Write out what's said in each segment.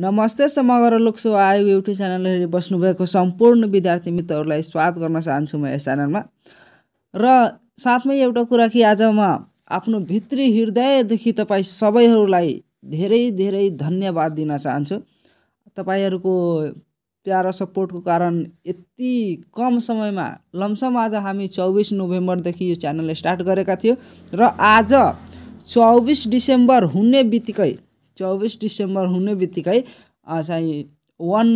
नमस्ते समग्र लोकसेवा आयोग युट्युब च्यानल हेरी बस्नुभएको सम्पूर्ण विद्यार्थी मित्रहरूलाई स्वागत गर्न चाहन्छु म यस च्यानलमा र साथमै एउटा कुरा कि आज म आफ्नो भित्री हृदयदेखि तपाईँ सबैहरूलाई धेरै धेरै धन्यवाद दिन चाहन्छु तपाईँहरूको प्यार सपोर्टको कारण यति कम समयमा लमसम आज हामी चौबिस नोभेम्बरदेखि यो च्यानल स्टार्ट गरेका थियौँ र आज चौबिस डिसेम्बर हुने बित्तिकै चौबिस डिसेम्बर हुने बित्तिकै चाहिँ वान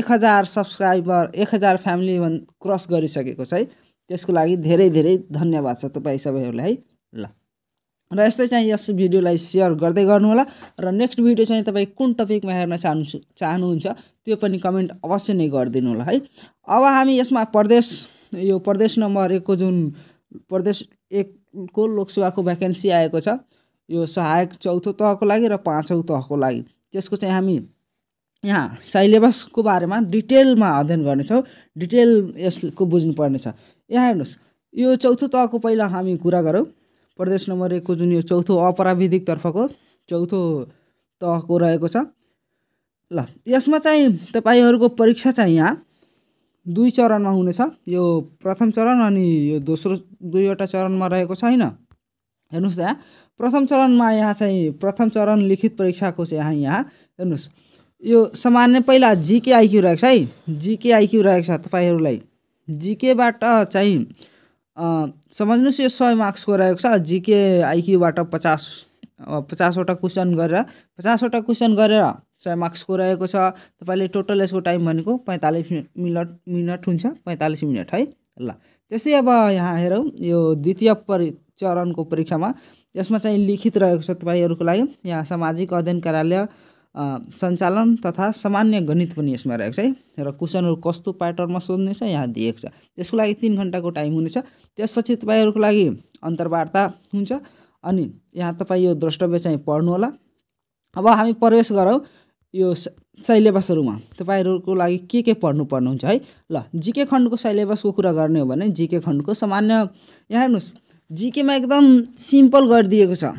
एक हजार सब्सक्राइबर एक हजार फ्यामिली वान क्रस गरिसकेको छ है त्यसको लागि धेरै धेरै धन्यवाद छ तपाईँ सबैहरूलाई है ल र यस्तै चाहिँ यस भिडियोलाई सेयर गर्दै गर्नुहोला र नेक्स्ट भिडियो चाहिँ तपाईँ कुन टपिकमा हेर्न चाहनु चाहनुहुन्छ त्यो पनि कमेन्ट अवश्य नै गरिदिनु होला है अब हामी यसमा प्रदेश यो प्रदेश नम्बर एकको जुन प्रदेश एकको लोकसेवाको भ्याकेन्सी आएको छ यो सहायक चौथो तहको लागि र पाँचौँ तहको लागि त्यसको चाहिँ हामी यहाँ सिलेबसको बारेमा डिटेलमा अध्ययन गर्नेछौँ डिटेल यसको बुझ्नुपर्नेछ यहाँ हेर्नुहोस् यो चौथो तहको पहिला हामी कुरा गरौँ प्रदेश नम्बर एकको जुन यो चौथो अपराविधिकतर्फको चौथो तहको रहेको छ ल यसमा चाहिँ तपाईँहरूको परीक्षा चाहिँ यहाँ दुई चरणमा हुनेछ यो प्रथम चरण अनि यो दोस्रो दुईवटा चरणमा रहेको छ छैन हेर्नुहोस् त यहाँ प्रथम चरणमा यहाँ चाहिँ प्रथम चरण लिखित परीक्षाको चाहिँ यहाँ यहाँ हेर्नुहोस् यो सामान्य पहिला जिके आइक्यू रहेको छ है जिके आइक्यू रहेको छ तपाईँहरूलाई जिकेबाट चाहिँ सम्झ्नुहोस् यो सय मार्क्सको रहेको छ जिके आइक्यूबाट पचास पचासवटा क्वेसन गरेर पचासवटा क्वेसन गरेर सय मार्क्सको रहेको छ तपाईँले टोटल यसको टाइम भनेको पैँतालिस मिनट मिनट हुन्छ पैँतालिस मिनट है ल त्यस्तै अब यहाँ हेरौँ यो द्वितीय परि चरणको परीक्षामा यसमा चाहिँ लिखित रहेको छ तपाईँहरूको लागि यहाँ सामाजिक अध्ययन कार्यालय सञ्चालन तथा सामान्य गणित पनि यसमा रहेको छ है र क्वेसनहरू कस्तो प्याटर्नमा सोध्नेछ यहाँ दिएको छ त्यसको लागि तिन घन्टाको टाइम हुनेछ त्यसपछि तपाईँहरूको लागि अन्तर्वार्ता हुन्छ अनि यहाँ तपाईँ यो द्रष्टव्य चाहिँ पढ्नु होला अब हामी प्रवेश गरौँ यो सिलेबसहरूमा तपाईँहरूको लागि के के पढ्नु पर्नुहुन्छ है ल जिके खण्डको सिलेबसको कुरा गर्ने हो भने जिके खण्डको सामान्य यहाँ हेर्नुहोस् जिकेमा एकदम सिम्पल गरिदिएको छ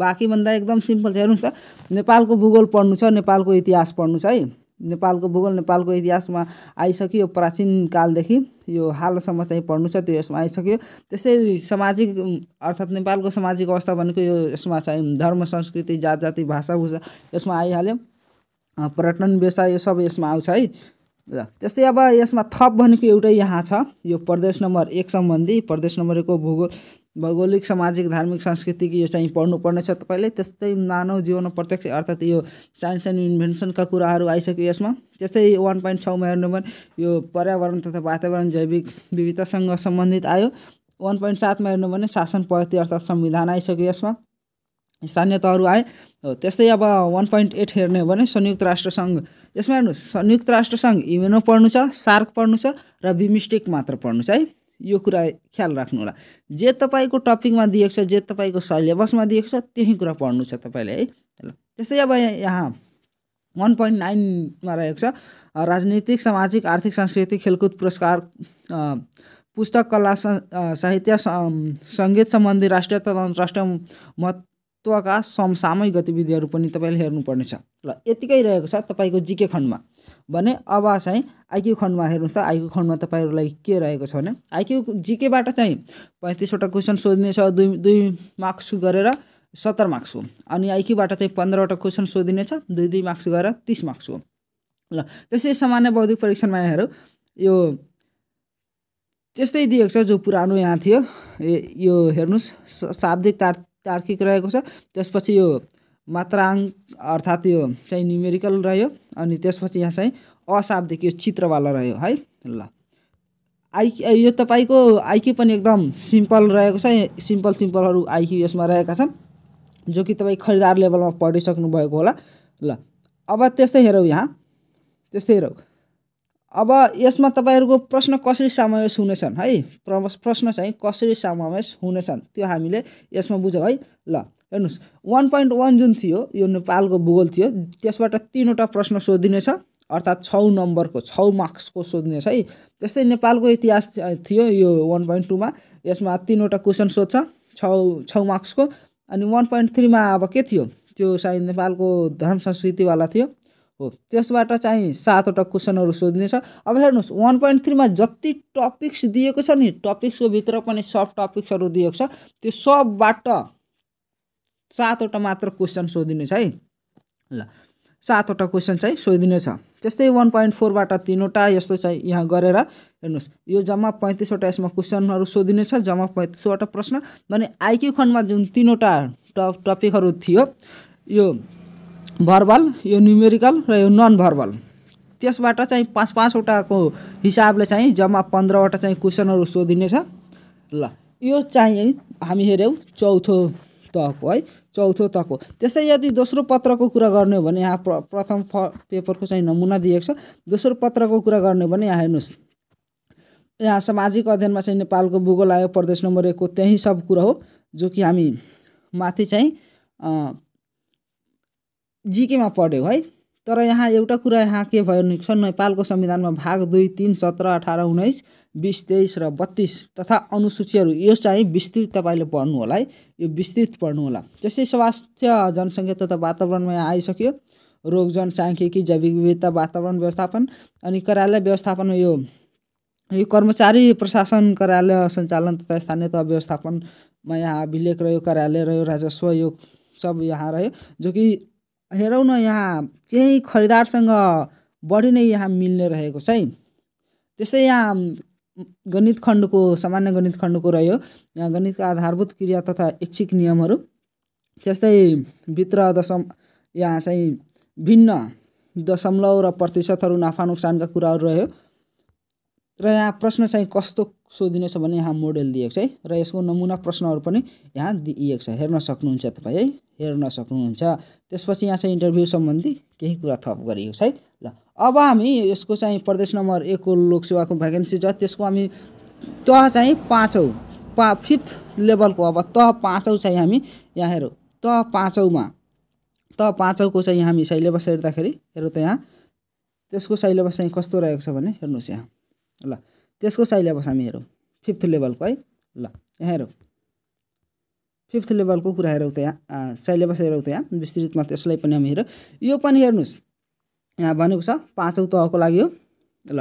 बाँकीभन्दा एकदम सिम्पल छ हेर्नुहोस् त नेपालको भूगोल पढ्नु छ नेपालको इतिहास पढ्नु छ है नेपालको भूगोल नेपालको इतिहासमा आइसक्यो प्राचीन कालदेखि यो हालसम्म चाहिँ पढ्नु छ त्यो यसमा आइसक्यो त्यस्तै सामाजिक अर्थात् नेपालको सामाजिक अवस्था भनेको यो यसमा चाहिँ धर्म संस्कृति जात जाति भाषा भूषा यसमा आइहाल्यो पर्यटन व्यवसाय यो सब यसमा आउँछ है ल त्यस्तै अब यसमा थप भनेको एउटै यहाँ छ यो प्रदेश नम्बर एक सम्बन्धी प्रदेश नम्बर एकको भूगोल भौगोलिक सामाजिक धार्मिक सांस्कृतिक यो चाहिँ पढ्नुपर्ने छ तपाईँले त्यस्तै मानव जीवन प्रत्यक्ष अर्थात् यो साइन्स एन्ड इन्भेन्सनका कुराहरू आइसक्यो यसमा त्यस्तै वान पोइन्ट छमा हेर्नु भने यो पर्यावरण तथा वातावरण जैविक विविधतासँग सम्बन्धित आयो वान पोइन्ट सातमा हेर्नु भने शासन पद्धति अर्थात् संविधान आइसक्यो यसमा स्थानीय तहहरू आए हो त्यस्तै अब वान पोइन्ट एट हेर्ने हो भने संयुक्त राष्ट्रसङ्घ यसमा हेर्नुहोस् संयुक्त राष्ट्रसङ्घ युएनओ पढ्नु छ सार्क पढ्नु छ र बिमिस्टेक मात्र पढ्नु छ है यो कुरा ख्याल राख्नु होला जे तपाईँको टपिकमा दिएको छ जे तपाईँको सिलेबसमा दिएको छ त्यही कुरा पढ्नु छ तपाईँले है ल त्यस्तै अब यहाँ वान पोइन्ट नाइनमा रहेको छ राजनीतिक सामाजिक आर्थिक सांस्कृतिक खेलकुद पुरस्कार पुस्तक कला साहित्य सङ्गीत सम्बन्धी राष्ट्रिय तथा अन्तर्राष्ट्रिय मत तत्त्वका समसामयिक गतिविधिहरू पनि तपाईँले हेर्नुपर्नेछ ल यतिकै रहेको छ तपाईँको जिके खण्डमा भने अब चाहिँ आइक्यू खण्डमा हेर्नुहोस् त आइक्यू खण्डमा तपाईँहरूलाई के रहेको छ भने आइक्यू जिकेबाट चाहिँ पैँतिसवटा क्वेसन सोधिनेछ दुई दुई मार्क्स गरेर सत्तर मार्क्स हो अनि आइक्यूबाट चाहिँ पन्ध्रवटा क्वेसन सोधिनेछ दुई दुई मार्क्स गरेर तिस मार्क्स हो ल त्यसै सामान्य बौद्धिक परीक्षणमा यहाँहरू यो त्यस्तै दिएको छ जो पुरानो यहाँ थियो यो हेर्नुहोस् शाब्दिक तार तार्किक रहेको छ त्यसपछि यो मात्राङ्क अर्थात् यो चाहिँ न्युमेरिकल रह्यो अनि त्यसपछि यहाँ चाहिँ अशाब्दिक यो चित्रवाला रह्यो है ल आइक्यू यो तपाईँको आइक्यू पनि एकदम सिम्पल रहेको छ सिम्पल सिम्पलहरू आइक्यू यसमा रहेका छन् जो कि तपाईँ खरिदार लेभलमा पढिसक्नु भएको होला ल अब त्यस्तै हेरौँ यहाँ त्यस्तै हेरौँ अब यसमा तपाईँहरूको प्रश्न कसरी समावेश हुनेछन् है प्रश्न चाहिँ कसरी समावेश हुनेछन् त्यो हामीले यसमा बुझौँ है ल हेर्नुहोस् वान पोइन्ट वान जुन थियो यो नेपालको भूगोल थियो त्यसबाट तिनवटा प्रश्न सोधिनेछ अर्थात् छौ नम्बरको छौ मार्क्सको सोधिनेछ है त्यस्तै नेपालको इतिहास थियो यो वान पोइन्ट टूमा यसमा तिनवटा क्वेसन सोध्छ छौ छौ मार्क्सको अनि वान पोइन्ट थ्रीमा अब के थियो त्यो सायद नेपालको धर्म संस्कृतिवाला थियो हो त्यसबाट चाहिँ सातवटा क्वेसनहरू सोधिनेछ अब हेर्नुहोस् वान पोइन्ट थ्रीमा जति टपिक्स दिएको छ नि टपिक्सको भित्र पनि सब टपिक्सहरू दिएको छ त्यो सबबाट सातवटा मात्र क्वेसन सोधिनेछ है ल सातवटा क्वेसन चाहिँ सोधिनेछ त्यस्तै वान पोइन्ट फोरबाट तिनवटा यस्तो चाहिँ यहाँ गरेर हेर्नुहोस् यो जम्मा पैँतिसवटा यसमा क्वेसनहरू सोधिनेछ जम्मा पैँतिसवटा प्रश्न भने आइक्यू खण्डमा जुन तिनवटा टप टपिकहरू थियो यो भर्बल यो न्युमेरिकल र यो नन भर्बल त्यसबाट चाहिँ पाँच पाँचवटाको हिसाबले चाहिँ जम्मा पन्ध्रवटा चाहिँ क्वेसनहरू सोधिनेछ ल यो चाहिँ हामी हेऱ्यौँ चौथो तहको है चौथो तहको त्यस्तै यदि दोस्रो पत्रको कुरा गर्ने हो भने यहाँ प्र प्रथम फ पेपरको चाहिँ नमुना दिएको छ दोस्रो पत्रको कुरा गर्ने हो भने यहाँ हेर्नुहोस् यहाँ सामाजिक अध्ययनमा चाहिँ नेपालको भूगोल आयो प्रदेश नम्बर एकको त्यही सब कुरा हो जो कि हामी माथि चाहिँ जिकेमा पढ्यो है तर यहाँ एउटा कुरा यहाँ के भयो छ नेपालको संविधानमा भाग दुई तिन सत्र अठार उन्नाइस बिस तेइस र बत्तिस तथा अनुसूचीहरू यो चाहिँ विस्तृत तपाईँले पढ्नु होला है यो विस्तृत पढ्नु होला जस्तै स्वास्थ्य जनसङ्ख्या तथा वातावरणमा यहाँ आइसक्यो रोग जनसाङ्ख्यिकी जैविक विविधता वातावरण व्यवस्थापन अनि कार्यालय व्यवस्थापनमा यो यो कर्मचारी प्रशासन कार्यालय सञ्चालन तथा स्थानीय तह व्यवस्थापनमा यहाँ अभिलेख रह्यो कार्यालय रह्यो राजस्व यो सब यहाँ रह्यो जो कि हेरौँ न यहाँ केही खरिदारसँग बढी नै यहाँ मिल्ने रहेको छ है त्यसै यहाँ गणित खण्डको सामान्य गणित खण्डको रह्यो यहाँ गणितका आधारभूत क्रिया तथा इच्छिक नियमहरू त्यस्तै भित्र दशम यहाँ चाहिँ भिन्न दशमलव र प्रतिशतहरू नाफा नोक्सानका कुराहरू रह्यो र यहाँ प्रश्न चाहिँ कस्तो सोधिनेछ भने यहाँ मोडेल दिएको छ है र यसको नमुना प्रश्नहरू पनि यहाँ दिइएको छ हेर्न सक्नुहुन्छ तपाईँ है हेर्न सक्नुहुन्छ त्यसपछि यहाँ चाहिँ इन्टरभ्यू सम्बन्धी केही कुरा थप छ है ल अब हामी यसको चाहिँ प्रदेश नम्बर एकको लोकसेवाको भ्याकेन्सी छ त्यसको हामी तह चाहिँ पाँचौँ पा फिफ्थ लेभलको अब तह पाँचौँ चाहिँ हामी यहाँ हेरौँ तह पाँचौँमा तह पाँचौँको चाहिँ हामी सिलेबस हेर्दाखेरि हेरौँ त यहाँ त्यसको सिलेबस चाहिँ कस्तो रहेको छ भने हेर्नुहोस् यहाँ ल त्यसको सिलेबस हामी हेरौँ फिफ्थ लेभलको है ल यहाँ हेरौँ फिफ्थ लेभलको कुरा हेरौँ त यहाँ सिलेबस हेरौँ त यहाँ विस्तृतमा त्यसलाई पनि हामी हेरौँ यो पनि हेर्नुहोस् यहाँ भनेको छ पाँचौँ तहको लागि हो ल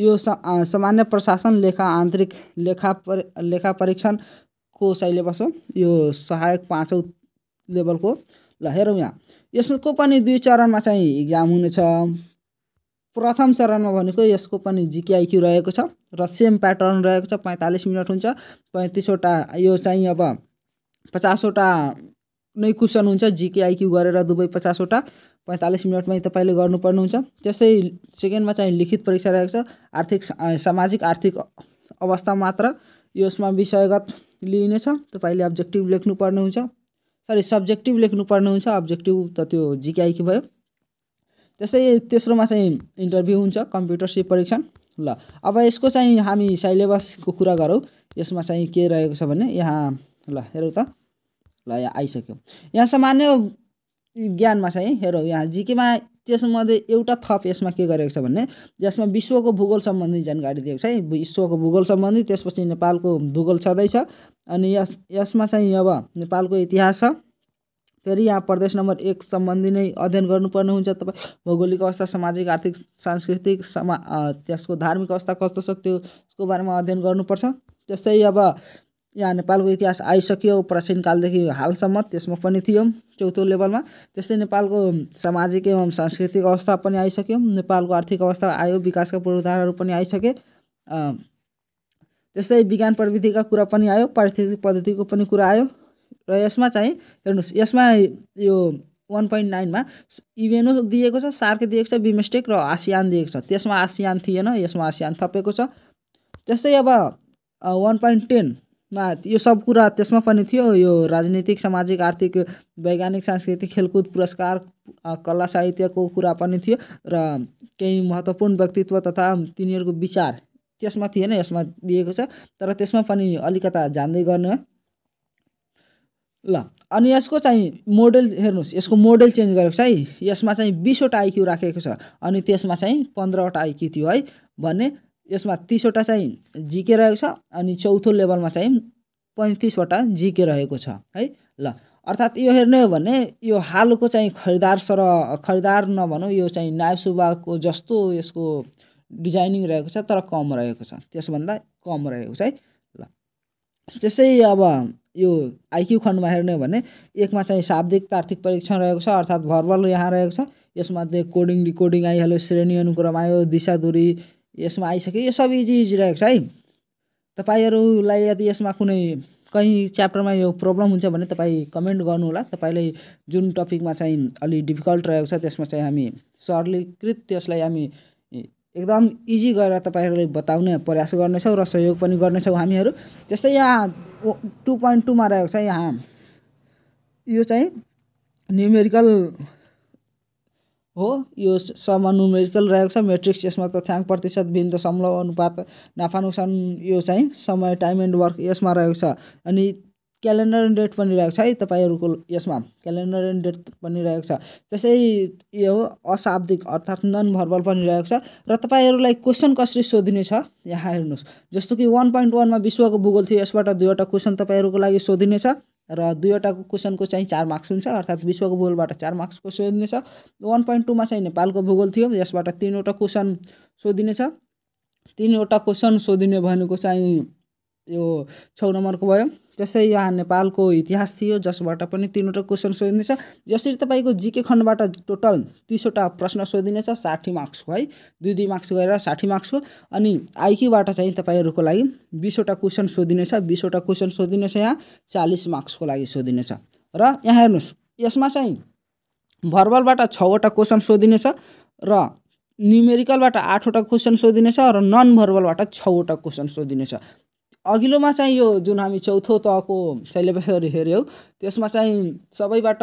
यो सामान्य प्रशासन लेखा आन्तरिक लेखा परि लेखा परीक्षणको सिलेबस हो यो सहायक पाँचौँ लेभलको ल हेरौँ यहाँ यसको पनि दुई चरणमा चाहिँ इक्जाम हुनेछ प्रथम चरणमा भनेको यसको पनि जिकेआइक्यू रहेको छ र सेम प्याटर्न रहेको छ पैँतालिस मिनट हुन्छ पैँतिसवटा यो चाहिँ अब पचासवटा नै क्वेसन हुन्छ जिकेआइक्यू गरेर दुवै पचासवटा पैँतालिस मिनटमै तपाईँले गर्नुपर्ने हुन्छ त्यस्तै सेकेन्डमा चाहिँ लिखित परीक्षा रहेको छ आर्थिक सामाजिक आर्थिक अवस्था मात्र यसमा विषयगत लिइनेछ तपाईँले अब्जेक्टिभ लेख्नुपर्ने हुन्छ सरी सब्जेक्टिभ लेख्नुपर्ने हुन्छ अब्जेक्टिभ त त्यो जिकेआइक्यू भयो त्यस्तै तेस्रोमा चाहिँ इन्टरभ्यू हुन्छ कम्प्युटर सिप परीक्षण ल अब यसको चाहिँ हामी सिलेबसको कुरा गरौँ यसमा चाहिँ के रहेको छ भने यहाँ ल हेरौँ त ल यहाँ आइसक्यो यहाँ सामान्य ज्ञानमा चाहिँ हेरौँ यहाँ जिकेमा त्यसमध्ये एउटा थप यसमा के गरेको छ भने यसमा विश्वको भूगोल सम्बन्धी जानकारी दिएको छ है विश्वको भूगोल सम्बन्धी त्यसपछि नेपालको भूगोल छँदैछ अनि यस यसमा चाहिँ अब नेपालको इतिहास छ फेरि यहाँ प्रदेश नम्बर एक सम्बन्धी नै अध्ययन गर्नुपर्ने हुन्छ तपाईँ भौगोलिक अवस्था सामाजिक आर्थिक सांस्कृतिक समा त्यसको धार्मिक अवस्था कस्तो छ त्यसको बारेमा अध्ययन गर्नुपर्छ त्यस्तै अब यहाँ नेपालको इतिहास आइसक्यो प्राचीन कालदेखि हालसम्म त्यसमा पनि थियो चौथो लेभलमा त्यस्तै नेपालको सामाजिक एवं सांस्कृतिक अवस्था पनि आइसक्यो नेपालको आर्थिक अवस्था आयो विकासका पूर्वाधारहरू पनि आइसके त्यस्तै विज्ञान प्रविधिका कुरा पनि आयो पारिस्थितिक पद्धतिको पनि कुरा आयो र यसमा चाहिँ हेर्नुहोस् यसमा यो वान पोइन्ट नाइनमा इभेनो दिएको छ सार्क दिएको छ बिमेस्टेक र आसियान दिएको छ त्यसमा आसियान थिएन यसमा आसियान थपेको छ त्यस्तै अब वान पोइन्ट टेन मा यो सब कुरा त्यसमा पनि थियो यो राजनीतिक सामाजिक आर्थिक वैज्ञानिक सांस्कृतिक खेलकुद पुरस्कार कला साहित्यको कुरा पनि थियो र केही महत्त्वपूर्ण व्यक्तित्व तथा तिनीहरूको विचार त्यसमा थिएन यसमा दिएको छ तर त्यसमा पनि अलिकता जान्दै गर्ने ल अनि यसको चाहिँ मोडल हेर्नुहोस् यसको मोडल चेन्ज गरेको छ है यसमा चाहिँ बिसवटा आइक्यू राखेको छ अनि त्यसमा चाहिँ पन्ध्रवटा आइक्यू थियो है भने यसमा तिसवटा चाहिँ जिके रहेको छ अनि चौथो लेभलमा चाहिँ पैँतिसवटा जिके रहेको छ है ल अर्थात् यो हेर्ने हो भने यो हालको चाहिँ खरिदार सर खरिदार नभनौँ यो चाहिँ नायब सुब्बाको जस्तो यसको डिजाइनिङ रहेको छ तर कम रहेको छ त्यसभन्दा कम रहेको छ है ल त्यसै अब यो आइक्यू खण्डमा हेर्ने हो भने एकमा चाहिँ शाब्दिक तार्थिक परीक्षण रहेको छ अर्थात् भर्बल यहाँ रहेको छ यसमध्ये कोडिङ डिकोडिङ आइहाल्यो श्रेणी अनुक्रम आयो दिशा दूरी यसमा आइसक्यो यो सब इजी इजी रहेको छ है तपाईँहरूलाई यदि यसमा कुनै कहीँ च्याप्टरमा यो प्रब्लम हुन्छ भने तपाईँ कमेन्ट गर्नु होला तपाईँलाई जुन टपिकमा चाहिँ अलि डिफिकल्ट रहेको छ त्यसमा चाहिँ हामी सरलीकृत त्यसलाई हामी एकदम इजी गरेर तपाईँहरूले बताउने प्रयास गर्नेछौँ र सहयोग पनि गर्नेछौँ हामीहरू त्यस्तै यहाँ टु पोइन्ट टूमा रहेको छ यहाँ यो चाहिँ न्युमेरिकल हो यो समानुमेरिकल रहेको छ मेट्रिक्स यसमा तथ्याङ्क प्रतिशत भिन्न दशमलव अनुपात नाफा नोक्सान यो चाहिँ समय टाइम एन्ड वर्क यसमा रहेको छ अनि क्यालेन्डर एन्ड डेट पनि रहेको छ है तपाईँहरूको यसमा क्यालेन्डर एन्ड डेट पनि रहेको छ त्यसै यो अशाब्दिक अर्थात् नन भर्बल पनि रहेको छ र तपाईँहरूलाई क्वेसन कसरी सोधिने छ यहाँ हेर्नुहोस् जस्तो कि वान पोइन्ट वानमा विश्वको भूगोल थियो यसबाट दुईवटा क्वेसन तपाईँहरूको लागि सोधिनेछ र दुईवटाको क्वेसनको चाहिँ चार मार्क्स हुन्छ अर्थात् विश्वको भूगोलबाट चार मार्क्सको सोधिनेछ वान पोइन्ट टूमा चाहिँ नेपालको भूगोल थियो यसबाट तिनवटा क्वेसन सोधिनेछ तिनवटा क्वेसन सोधिने भनेको चाहिँ यो छ नम्बरको भयो त्यसै यहाँ नेपालको इतिहास थियो जसबाट पनि तिनवटा क्वेसन सोधिनेछ यसरी तपाईँको जिके खण्डबाट टोटल तिसवटा प्रश्न सोधिनेछ साठी मार्क्सको है दुई दुई मार्क्स गरेर साठी मार्क्सको अनि आइकीबाट चाहिँ तपाईँहरूको लागि बिसवटा क्वेसन सोधिनेछ बिसवटा क्वेसन सोधिनेछ यहाँ चालिस मार्क्सको लागि सोधिनेछ र यहाँ हेर्नुहोस् यसमा चाहिँ भर्बलबाट छवटा क्वेसन सोधिनेछ र न्युमेरिकलबाट आठवटा क्वेसन सोधिनेछ र नन भर्बलबाट छवटा क्वेसन सोधिनेछ अघिल्लोमा चाहिँ यो जुन हामी चौथो तहको सेलेबसहरू हेऱ्यौँ त्यसमा चाहिँ सबैबाट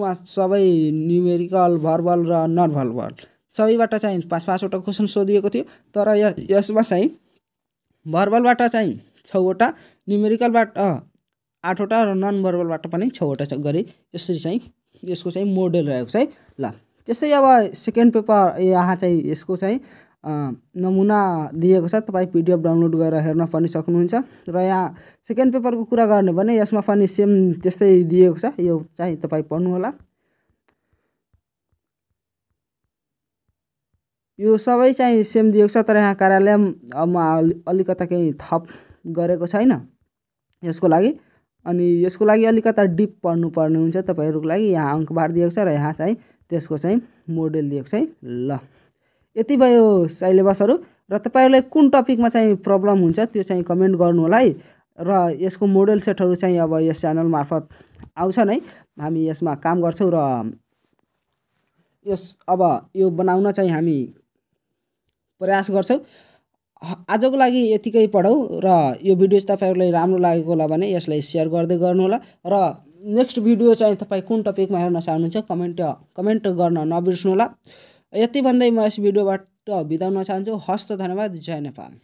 वा सबै न्युमेरिकल भर्बल र नन भर्बल सबैबाट चाहिँ पाँच पाँचवटा क्वेसन सोधिएको थियो तर यसमा चाहिँ भर्बलबाट चाहिँ छवटा न्युमेरिकलबाट आठवटा र नन भर्बलबाट पनि छवटा गरी यसरी चाहिँ यसको चाहिँ मोडल रहेको छ है ल त्यस्तै अब सेकेन्ड पेपर यहाँ चाहिँ यसको चाहिँ नमुना दिएको छ तपाईँ पिडिएफ डाउनलोड गरेर हेर्न पनि सक्नुहुन्छ र यहाँ सेकेन्ड पेपरको कुरा गर्ने भने यसमा पनि सेम त्यस्तै दिएको छ यो चाहिँ तपाईँ पढ्नुहोला यो सबै चाहिँ सेम दिएको छ तर यहाँ कार्यालयमा अलिकता केही थप गरेको छैन यसको लागि अनि यसको लागि अलिकता डिप पढ्नु पर्ने हुन्छ तपाईँहरूको लागि यहाँ अङ्कबार दिएको छ र यहाँ चाहिँ त्यसको चाहिँ मोडेल दिएको छ है ल यति भयो सिलेबसहरू र तपाईँहरूलाई कुन टपिकमा चाहिँ प्रब्लम हुन्छ त्यो चाहिँ कमेन्ट गर्नु होला है र यसको मोडल सेटहरू चाहिँ अब यस च्यानल मार्फत आउँछन् है हामी यसमा काम गर्छौँ र यस अब यो बनाउन चाहिँ हामी प्रयास गर्छौँ आजको लागि यतिकै पढौँ र यो भिडियो तपाईँहरूलाई राम्रो लागेको होला भने यसलाई सेयर गर्दै गर्नुहोला र नेक्स्ट भिडियो चाहिँ तपाईँ कुन टपिकमा हेर्न चाहनुहुन्छ कमेन्ट कमेन्ट गर्न नबिर्सनु होला यति भन्दै म यस भिडियोबाट बिताउन चाहन्छु हस्त धन्यवाद जय नेपाल